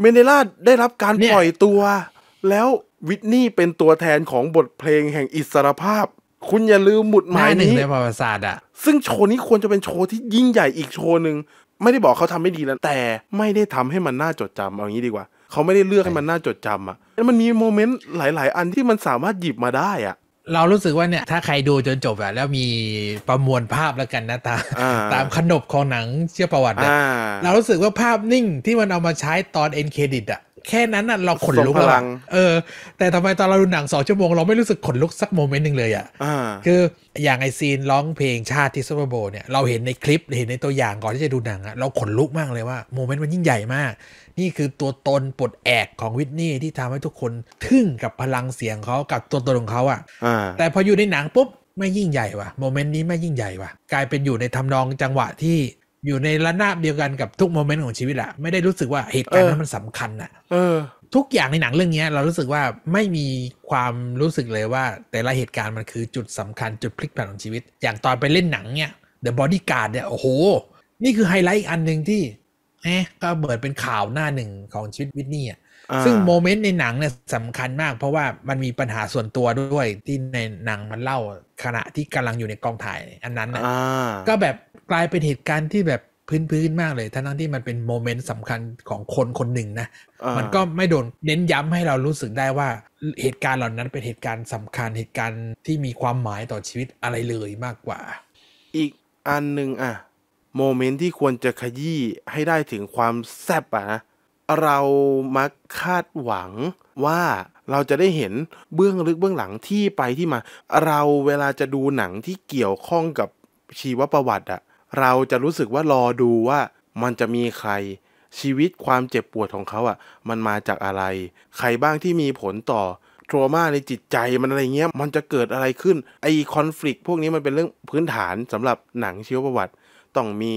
เมนเดล่าได้รับการปล่อยตัวแล้ววิทนี่เป็นตัวแทนของบทเพลงแห่งอิสรภาพคุณอย่าลืมหมุดหมายนี้ในประวัติศาสตร์อ่ะ ซึ่งโชว์นี้ควรจะเป็นโชว์ที่ยิ่งใหญ่อีกโชว์หนึ่ง ไม่ได้บอกเขาทำไม่ดีแล้ว แต่ไม่ได้ทำให้มันน่าจดจำเอางี้ดีกว่า เขาไม่ได้เลือกให้มันน่าจดจำอ่ะมันมีโมเมนต์หลาย ๆ อันที่มันสามารถหยิบมาได้อ่ะ เรารู้สึกว่าเนี่ยถ้าใครดูจนจบอะแล้วมีประมวลภาพแล้วกันนะตา ตามขนบของหนังเชื่อประวัติเรารู้สึกว่าภาพนิ่งที่มันเอามาใช้ตอนเอ็นเครดิตอะแค่นั้นน่ะ เราขนลุกลัง เออ แต่ทำไมตอนเราดูหนังสองชั่วโมงเราไม่รู้สึกขนลุกสักโมเมนต์หนึ่งเลยอ่ะคืออย่างไอซีนร้องเพลงชาติที่ซูเปอร์โบเนี่ยเราเห็นในคลิปเห็นในตัวอย่างก่อนที่จะดูหนังอ่ะ เราขนลุกมากเลยว่าโมเมนต์มันยิ่งใหญ่มาก นี่คือตัวตนปลดแอกของวิทนี่ที่ทำให้ทุกคนทึ่งกับพลังเสียงเขากับตัวตนของเขาอ่ะแต่พออยู่ในหนังปุ๊บไม่ยิ่งใหญ่ว่ะโมเมนต์นี้ไม่ยิ่งใหญ่ว่ะ กลายเป็นอยู่ในทำนองจังหวะที่อยู่ในระนาบเดียวกันกับทุกโมเมนต์ของชีวิตอะไม่ได้รู้สึกว่าเหตุการณ์นั้นมันสำคัญอะเออ ทุกอย่างในหนังเรื่องนี้เรารู้สึกว่าไม่มีความรู้สึกเลยว่า แต่ละเหตุการณ์มันคือจุดสำคัญ จุดพลิกผันของชีวิต อย่างตอนไปเล่นหนังเนี่ย The Bodyguard เนี่ยโอ้โห นี่คือไฮไลท์อันหนึ่งที่เอ๊ะก็เบิดเป็นข่าวหน้าหนึ่งของชีวิตวิทนี่อ่ะซึ่งโมเมนต์ในหนังเนี่ยสำคัญมากเพราะว่ามันมีปัญหาส่วนตัวด้วยที่ในหนังมันเล่าขณะที่กำลังอยู่ในกองถ่ายอันนั้นก็แบบกลายเป็นเหตุการณ์ที่แบบพื้นๆ มากเลย ทั้งที่มันเป็นโมเมนต์สำคัญของคนคนหนึ่งนะ มันก็ไม่โดนเน้นย้ำให้เรารู้สึกได้ว่า เหตุการณ์เหล่านั้นเป็นเหตุการณ์สำคัญเหตุการณ์ที่มีความหมายต่อชีวิตอะไรเลยมากกว่า อีกอันหนึ่งอะโมเมนต์ที่ควรจะขยี้ให้ได้ถึงความแซบอะนะ เรามักคาดหวังว่าเราจะได้เห็นเบื้องลึกเบื้องหลังที่ไปที่มา เราเวลาจะดูหนังที่เกี่ยวข้องกับชีวประวัติอะเราจะรู้สึกว่ารอดูว่ามันจะมีใคร ชีวิตความเจ็บปวดของเขาอะ่ะ มันมาจากอะไร ใครบ้างที่มีผลต่อทรมาในจิตใจมันอะไรเงี้ยมันจะเกิดอะไรขึ้น ไอคอนฟ lict พวกนี้มันเป็นเรื่องพื้นฐานสำหรับหนังชีวประวัติ ต้องมี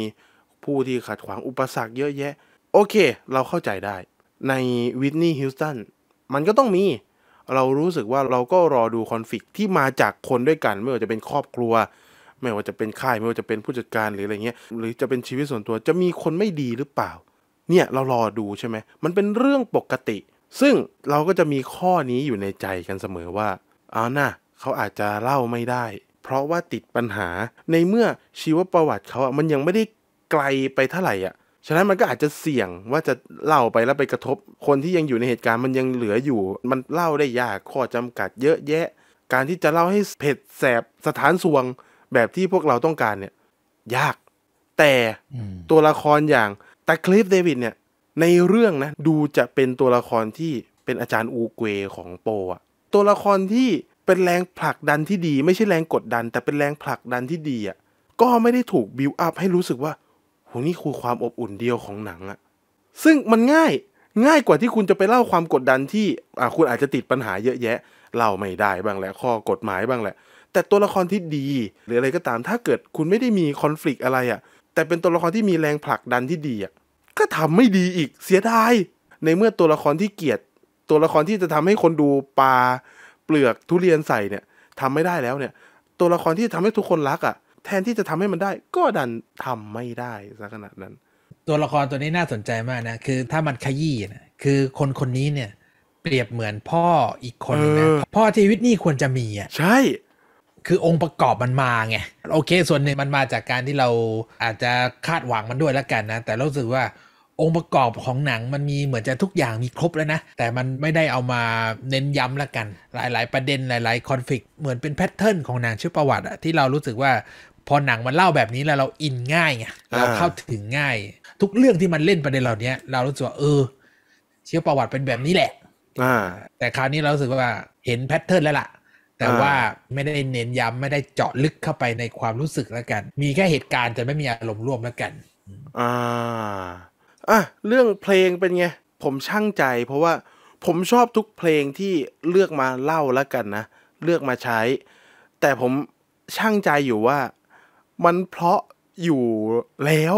ผู้ที่ขัดขวางอุปสรรคเยอะแยะ โอเค เราเข้าใจได้ ในวิทนีย์ฮิลสตันมันก็ต้องมี เรารู้สึกว่าเราก็รอดูคอนฟ lict ที่มาจากคนด้วยกันไม่ว่าจะเป็นครอบครัวไม่ว่าจะเป็นค่ายไม่ว่าจะเป็นผู้จัดการหรืออะไรเงี้ย หรือจะเป็นชีวิตส่วนตัวจะมีคนไม่ดีหรือเปล่า เนี่ยเรารอดูใช่ไหมมันเป็นเรื่องปกติ ซึ่งเราก็จะมีข้อนี้อยู่ในใจกันเสมอว่าเอานะ่ะเขาอาจจะเล่าไม่ได้ เพราะว่าติดปัญหาในเมื่อชีวประวัติเขาอ่ะมันยังไม่ได้ไกลไปเท่าไหร่อ่ะ ฉะนั้นมันก็อาจจะเสี่ยงว่าจะเล่าไปแล้วไปกระทบ คนที่ยังอยู่ในเหตุการณ์มันยังเหลืออยู่ มันเล่าได้ยากข้อจำกัดเยอะแยะ การที่จะเล่าให้เผ็ดแสบสถานสวงแบบที่พวกเราต้องการเนี่ย ยากแต่ตัวละครอย่างตาคลิฟเดวิดเนี่ยในเรื่องนะดูจะเป็นตัวละครที่เป็นอาจารย์อูเกวของโปอะตัวละครที่เป็นแรงผลักดันที่ดี ไม่ใช่แรงกดดัน แต่เป็นแรงผลักดันที่ดีอะ่ะก็ไม่ได้ถูกบิวอัพให้รู้สึกว่าโหนี่คือความอบอุ่นเดียวของหนังอะซึ่งมันง่ายง่ายกว่าที่คุณจะไปเล่าความกดดันที่อ่าคุณอาจจะติดปัญหาเยอะแยะเล่าไม่ได้บ้างแหละข้อกฎหมายบ้างแหละแต่ตัวละครที่ดีหรืออะไรก็ตาม ถ้าเกิดคุณไม่ได้มีคอน FLICT อะไรอะ่ะแต่เป็นตัวละครที่มีแรงผลักดันที่ดีอะ่ะก็ทำไม่ดีอีกเสียดายในเมื่อตัวละครที่เกียดตัวละครที่จะทำให้คนดูปลาเปลือกทุเรียนใส่เนี่ยทำไม่ได้แล้วเนี่ย ตัวละครที่ทำให้ทุกคนรักอะ่ะ แทนที่จะทำให้มันได้ ก็ดันทำไม่ได้ซะขนาดนั้น ตัวละครตัวนี้น่าสนใจมากนะ คือถ้ามันขยี้นะคือคนคนนี้เนี่ยเปรียบเหมือนพ่ออีกคนนนะพ่อที่วิทนี่ควรจะมีอ่ะใช่คือองค์ประกอบมันมาไงโอเคส่วนหนึ่งมันมาจากการที่เราอาจจะคาดหวังมันด้วยแล้วกันนะ แต่รู้สึกว่าองค์ประกอบของหนังมันมีเหมือนจะทุกอย่างมีครบแล้วนะ แต่มันไม่ได้เอามาเน้นย้ำละกัน หลาย ๆประเด็นหลายๆคอนฟ lict เหมือนเป็นแพทเทิร์นของหนังชื่อประวัติอะที่เรารู้สึกว่าพอหนังมันเล่าแบบนี้แล้วเราอินง่ายไงเราเข้าถึงง่าย ทุกเรื่องที่มันเล่นประเด็นเหล่านี้เรารู้สึกว่าเออเชื่อประวัติเป็นแบบนี้แหละแต่คราวนี้เราสึกว่าเห็นแพทเทิร์นแล้วล่ะแต่ว่าไม่ได้เน้นย้ำไม่ได้เจาะลึกเข้าไปในความรู้สึกแล้วกันมีแค่เหตุการณ์จะไม่มีอารมณ์ร่วมแล้วกัน อ่าอ่ะเรื่องเพลงเป็นไงผมช่างใจ เพราะว่าผมชอบทุกเพลงที่เลือกมาเล่าแล้วกันนะเลือกมาใช้ แต่ผมช่างใจอยู่ว่า มันเพราะอยู่แล้ว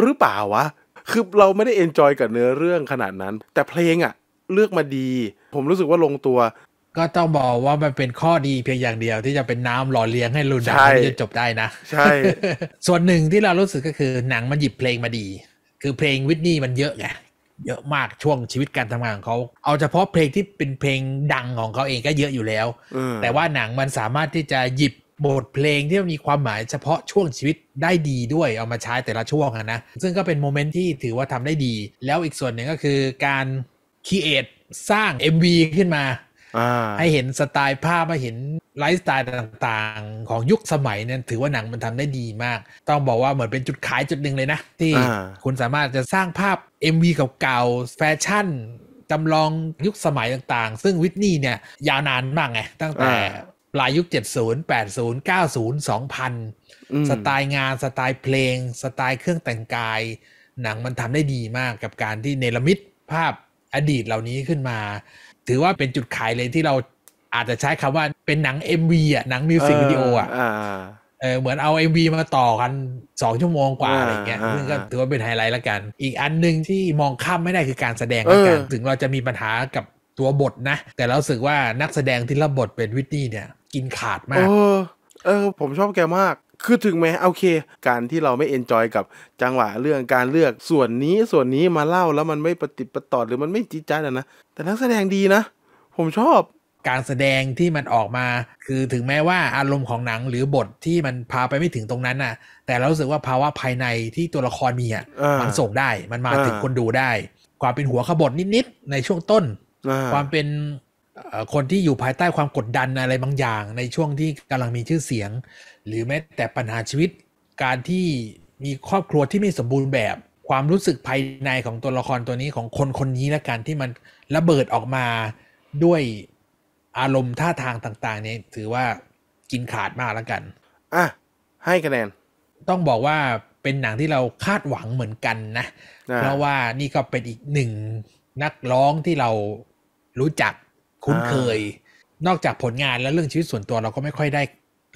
หรือเปล่าวะคือเราไม่ได้เอนจอยกับเนื้อเรื่องขนาดนั้น แต่เพลงอะ่ะเลือกมาดี ผมรู้สึกว่าลงตัวก็ต้องบอกว่ามันเป็นข้อดีเพียงอย่างเดียว ที่จะเป็นน้ำหล่อเลี้ยงให้รุนหนังมนจจบได้นะใช่ส่วนหนึ่งที่เรารู้สึกก็คือหนังมันหยิบเพลงมาดี คือเพลงวิทนี่มันเยอะไง เยอะมากช่วงชีวิตการทำงานของเขา เอาเฉพาะเพลงที่เป็นเพลงดังของเขาเองก็เยอะอยู่แล้ว แต่ว่าหนังมันสามารถที่จะหยิบบทเพลงที่มีความหมายเฉพาะช่วงชีวิตได้ดีด้วย เอามาใช้แต่ละช่วงนะ ซึ่งก็เป็นโมเมนต์ที่ถือว่าทำได้ดี แล้วอีกส่วนหนึ่งก็คือการคิดสร้าง MV ขึ้นมาให้เห็นสไตล์ภาพมาเห็นไลฟ์สไตล์ต่างๆ ของยุคสมัยเนี่ยถือว่าหนังมันทำได้ดีมาก ต้องบอกว่าเหมือนเป็นจุดขายจุดหนึ่งเลยนะ ที่คุณสามารถจะสร้างภาพ MV เก่าๆแฟชั่นจำลองยุคสมัยต่างๆ ซึ่งวิทนี่เนี่ยยาวนานมากไงตั้งแต่ปลายยุค 70 80 90 2000 สไตล์งานสไตล์เพลง สไตล์เครื่องแต่งกาย หนังมันทำได้ดีมากกับการที่เนรมิตภาพอดีตเหล่านี้ขึ้นมาถือว่าเป็นจุดขายเลยที่เราอาจจะใช้คำว่าเป็นหนัง m ีอ่ะหนังมิวสิกวิดีโออ่ะเออเหมือนเอา MV มาต่อกัน 2 ชั่วโมงกว่าอะไรเงี้ยซึ่งก็ถือว่าเป็นไฮไลท์ละกัน อีกอันหนึ่งที่มองข้ามไม่ได้คือการแสดงละกัน ถึงเราจะมีปัญหากับตัวบทนะ แต่เราสึกว่านักแสดงที่รับบทเป็นวิตตี้เนี่ย กินขาดมาก เออ เออ ผมชอบแกมากคือถึงแม้โอเค การที่เราไม่เอนจอยกับ จังหวะเรื่องการเลือกส่วนนี้ส่วนนี้มาเล่าแล้วมันไม่ปฏิปตอดหรือมันไม่จีจ้าดนะแต่นักแสดงดีนะ ผมชอบการแสดงที่มันออกมาคือถึงแม้ว่าอารมณ์ของหนังหรือบทที่มันพาไปไม่ถึงตรงนั้นน่ะ แต่เราสึกว่าภาวะภายในที่ตัวละครมีอ่ะมันส่งได้มันมาถึงคนดูได้ ความเป็นหัวขบนนิดๆในช่วงต้นความเป็นคนที่อยู่ภายใต้ความกดดันอะไรบางอย่าง ในช่วงที่กำลังมีชื่อเสียง หรือแม้แต่ปัญหาชีวิต การที่มีครอบครัวที่ไม่สมบูรณ์แบบความรู้สึกภายในของตัวละครตัวนี้ของคนคนนี้ และกันที่มันระเบิดออกมาด้วยอารมณ์ท่าทางต่างๆนี่ถือว่ากินขาดมากแล้วกัน อ่ะ ให้คะแนนต้องบอกว่าเป็นหนังที่เราคาดหวังเหมือนกันนะ เพราะว่านี่ก็เป็นอีกหนึ่งนักร้องที่เรารู้จักคุ้นเคย นอกจากผลงานแล้วเรื่องชีวิตส่วนตัวเราก็ไม่ค่อยได้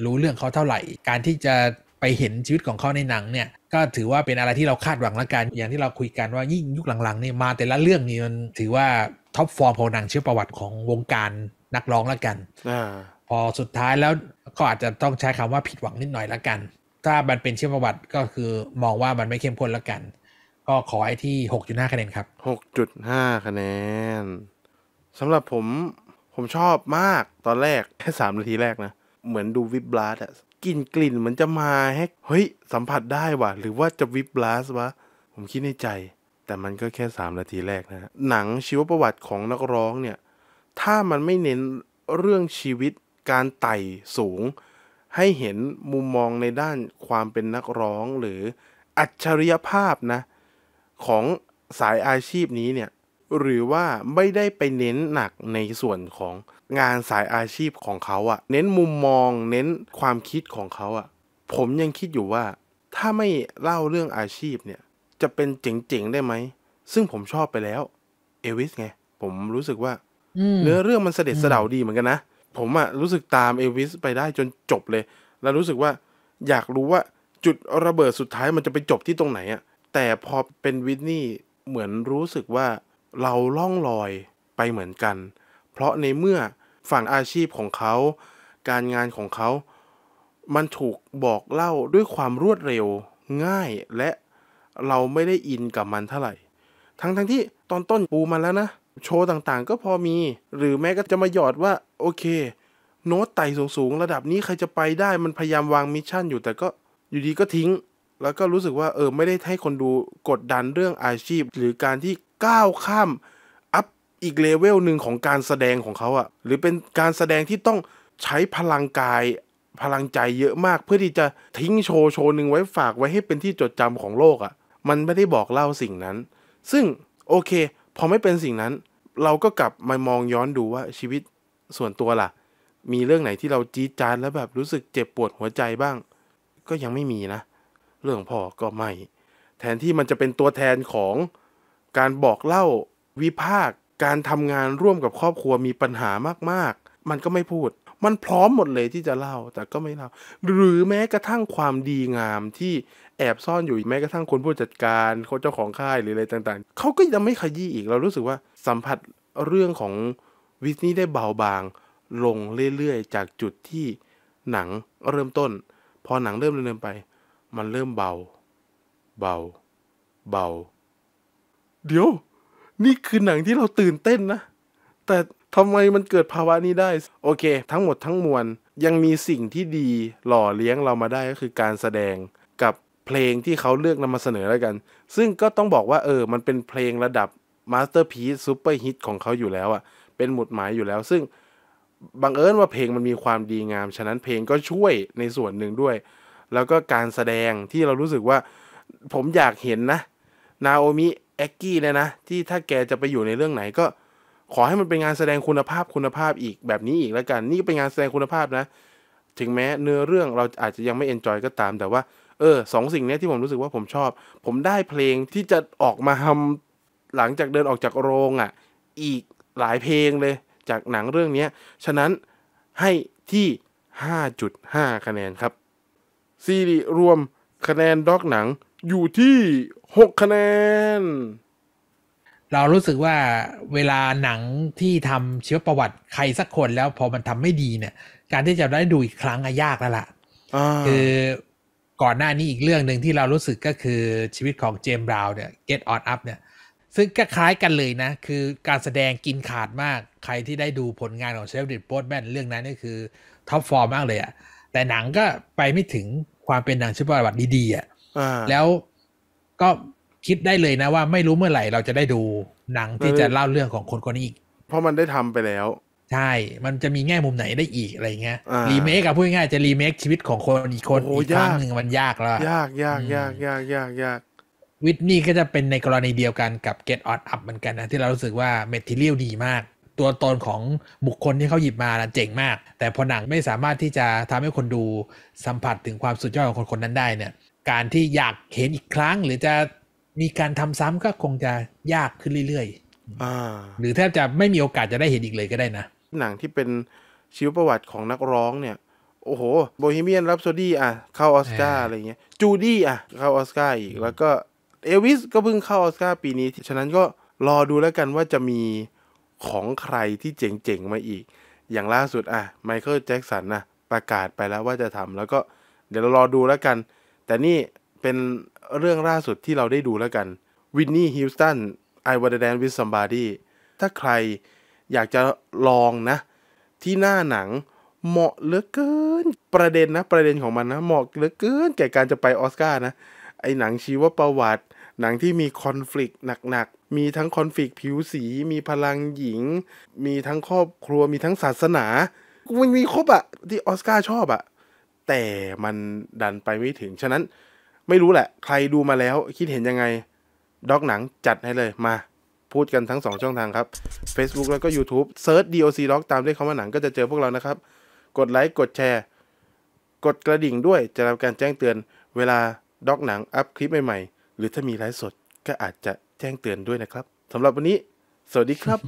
รู้เรื่องเขาเท่าไหร่ การที่จะไปเห็นชีวิตของเขาในหนังเนี่ยก็ถือว่าเป็นอะไรที่เราคาดหวังละกัน อย่างที่เราคุยกันว่ายิ่งยุคหลังๆนี่มาแต่ละเรื่องนี่มันถือว่าท็อปฟอร์มของหนังเชื่อประวัติของวงการนักร้องละกันอพอสุดท้ายแล้วก็อาจจะต้องใช้คำว่าผิดหวังนิดหน่อยละกัน ถ้ามันเป็นเชื่อประวัติก็คือมองว่ามันไม่เข้มข้นละกัน ก็ขอไอ้ที่ 6.5 คะแนนครับ6.5 คะแนนสำหรับผม ผมชอบมากตอนแรกแค่สามนาทีแรกนะ เหมือนดูวิบลัสอะกลิ่นกลิ่นมันจะมาให้เฮ้ย สัมผัสได้วะหรือว่าจะวิบบลัสวะผมคิดในใจแต่มันก็แค่สามนาทีแรกนะ หนังชีวประวัติของนักร้องเนี่ย ถ้ามันไม่เน้นเรื่องชีวิตการไต่สูง ให้เห็นมุมมองในด้านความเป็นนักร้องหรืออัจฉริยภาพนะของสายอาชีพนี้เนี่ยหรือว่าไม่ได้ไปเน้นหนักในส่วนของงานสายอาชีพของเขาอะเน้นมุมมองเน้นความคิดของเขาอะผมยังคิดอยู่ว่า ถ้าไม่เล่าเรื่องอาชีพเนี่ย จะเป็นเจ๋งๆได้ไหม ซึ่งผมชอบไปแล้ว เอวิสไง ผมรู้สึกว่าเนื้อเรื่องมันเสด็จเสด่าดีเหมือนกันนะผมอะรู้สึกตามเอวิสไปได้จนจบเลย แล้วรู้สึกว่า อยากรู้ว่าจุดระเบิดสุดท้ายมันจะไปจบที่ตรงไหนอะแต่พอเป็นวินนี่เหมือนรู้สึกว่าเราล่องลอยไปเหมือนกัน เพราะในเมื่อฝั่งอาชีพของเขา การงานของเขา มันถูกบอกเล่าด้วยความรวดเร็วง่ายและเราไม่ได้อินกับมันเท่าไหร่ ทั้งทั้งที่ตอนต้นปูมาแล้วนะ โชว์ต่างๆ ก็พอมี หรือแม้ก็จะมาหยอดว่าโอเค โน้ตไต่สูงๆระดับนี้ใครจะไปได้มันพยายามวางมิชชั่นอยู่แต่ก็อยู่ดีก็ทิ้งแล้วก็รู้สึกว่าเออไม่ได้ให้คนดูกดดันเรื่องอาชีพ หรือการที่ก้าวข้าม อัพอีกเลเวลหนึ่งของการแสดงของเขาอะหรือเป็นการแสดงที่ต้องใช้พลังกาย พลังใจเยอะมากเพื่อที่จะทิ้งโชว์ โชว์หนึ่งไว้ฝากไว้ให้เป็นที่จดจำของโลกอะมันไม่ได้บอกเล่าสิ่งนั้น ซึ่งโอเค พอไม่เป็นสิ่งนั้น เราก็กลับมามองย้อนดูว่าชีวิต ส่วนตัวล่ะ มีเรื่องไหนที่เราจี๊ดจานแล้วแบบรู้สึกเจ็บปวดหัวใจบ้าง ก็ยังไม่มีนะ เรื่องพ่อก็ไม่ แทนที่มันจะเป็นตัวแทนของการบอกเล่าวิพากการทำงานร่วมกับครอบครัวมีปัญหามากๆ มันก็ไม่พูด มันพร้อมหมดเลยที่จะเล่าแต่ก็ไม่เล่า หรือแม้กระทั่งความดีงามที่แอบซ่อนอยู่แม้กระทั่งคนผู้จัดการคนเจ้าของค่ายหรืออะไรต่าง ๆ เขาก็ยังไม่ขยี้อีกเรารู้สึกว่าสัมผัสเรื่องของวิสนี้ได้เบาบาง ลงเรื่อยๆ จากจุดที่หนังเริ่มต้น พอหนังเริ่มเรดินไป มันเริ่มเบา เบา เบาเดี๋ยว นี่คือหนังที่เราตื่นเต้นนะ แต่ทำไมมันเกิดภาวะนี้ได้ โอเค ทั้งหมดทั้งมวล ยังมีสิ่งที่ดีหล่อเลี้ยงเรามาได้ก็คือการแสดงกับเพลงที่เขาเลือกนำมาเสนอแล้วกัน ซึ่งก็ต้องบอกว่าเออ มันเป็นเพลงระดับมาสเตอร์พีซซูเปอร์ฮิตของเขาอยู่แล้วอะ่ะ เป็นหมุดหมายอยู่แล้ว ซึ่ง บังเอิญว่าเพลงมันมีความดีงาม ฉะนั้นเพลงก็ช่วยในส่วนหนึ่งด้วย แล้วก็การแสดงที่เรารู้สึกว่า ผมอยากเห็นนะนาโอมิแอกกี้เนี่ยนะที่ถ้าแกจะไปอยู่ในเรื่องไหน ก็ขอให้มันเป็นงานแสดงคุณภาพคุณภาพอีกแบบนี้อีกแล้วกัน นี่เป็นงานแสดงคุณภาพนะ ถึงแม้เนื้อเรื่องเราอาจจะยังไม่เอนจอยก็ตาม แต่ว่าเออสองสิ่งนี้ที่ผมรู้สึกว่าผมชอบ ผมได้เพลงที่จะออกมาทำหลังจากเดินออกจากโรงอะ่ะอีกหลายเพลงเลยจากหนังเรื่องนี้ฉะนั้นให้ที่ 5.5 คะแนนครับซีรีส์รวมคะแนนด็อกหนังอยู่ที่หกคะแนน เรารู้สึกว่าเวลาหนังที่ทำเชื้อประวัติใครสักคนแล้วพอมันทำไม่ดีเนี่ย การที่จะได้ดูอีกครั้งอะยากแล้วล่ะคือก่อนหน้านี้อีกเรื่องหนึ่งที่เรารู้สึกก็คือชีวิตของเจมส์บราวน์เนี่ย Get On Up เนี่ย ซึ่งก็คล้ายกันเลยนะ คือการแสดงกินขาดมาก ใครที่ได้ดูผลงานของเชฟดิดโปสแมนเรื่องนั้นนี่คือ ท็อปฟอร์มมากเลยอะแต่หนังก็ไปไม่ถึงความเป็นหนังช้อประวัติดีๆอะะแล้วก็คิดได้เลยนะว่าไม่รู้เมื่อไหร่เราจะได้ดูหนังที่จะเล่าเรื่องของคนคนนี้อีก เพราะมันได้ทำไปแล้ว ใช่ มันจะมีแง่มุมไหนได้อีก อะไรเงี้ยรีเมคอะพูดง่ายจะรีเมคชีวิตของคนอีกคนอีกครั้งหนึ่งมันยากแล้วยากยากยากยากยากยากวิทนี่ก็จะเป็นในกรณีเดียวกันกับ Get o t Up เหมือนกันนะ ที่เรารู้สึกว่าเมทิเรียลดีมากตัวตนของบุคคลที่เขาหยิบมานะเจ๋งมาก แต่พอหนังไม่สามารถที่จะทำให้คนดูสัมผัสถึงความสุดยอดของคนคนนั้นได้เนี่ยการที่อยากเห็นอีกครั้งหรือจะมีการทำซ้ำก็คงจะยากขึ้นเรื่อยๆ หรือแทบจะไม่มีโอกาสจะได้เห็นอีกเลยก็ได้นะ หนังที่เป็นชีวประวัติของนักร้องเนี่ย โอ้โหโบฮีเมียนรับโซดี้อ่ะเข้าออสการ์อะไรเงี้ยจูดี้อ่ะเข้าออสการ์อีกแล้วก็เอวิสก็เพิ่งเข้าออสการ์ปีนี้ฉะนั้นก็รอดูแล้วกันว่าจะมีของใครที่เจ๋งๆมาอีก อย่างล่าสุดอ่ะไมเคิลแจ็กสันนะประกาศไปแล้วว่าจะทำแล้วก็เดี๋ยวเรารอดูแล้วกันแต่นี่เป็นเรื่องล่าสุดที่เราได้ดูแล้วกันวินนี่ฮิวสตันไอวั n เดนวิสซัมบารีถ้าใครอยากจะลองนะ ที่หน้าหนังเหมาะเหลือเกิน ประเด็นนะประเด็นของมันนะเหมาะเหลือเกินแก่การจะไปออสการ์นะ ไอหนังชีวประวัติ หนังที่มีคอนฟ l i c t หนักๆ มีทั้งคอนฟ l i c t ผิวสี มีพลังหญิง มีทั้งครอบครัวมีทั้งศาสนามันมีครบอะที่ออสการ์ชอบอะแต่มันดันไปไม่ถึง ฉะนั้นไม่รู้แหละใครดูมาแล้วคิดเห็นยังไงด็อกหนังจัดให้เลยมาพูดกันทั้ง 2 ช่องทางครับ Facebook แล้วก็ YouTube เซิร์ช DOC ล็อกตามด้วยคำว่าหนัง ก็จะเจอพวกเรานะครับ กดไลค์กดแชร์กดกระดิ่งด้วยจะรับการแจ้งเตือน เวลาด็อกหนังอัพคลิปใหม่ ๆ หรือถ้ามีไลฟ์สดก็อาจจะแจ้งเตือนด้วยนะครับสำหรับวันนี้สวัสดีครับ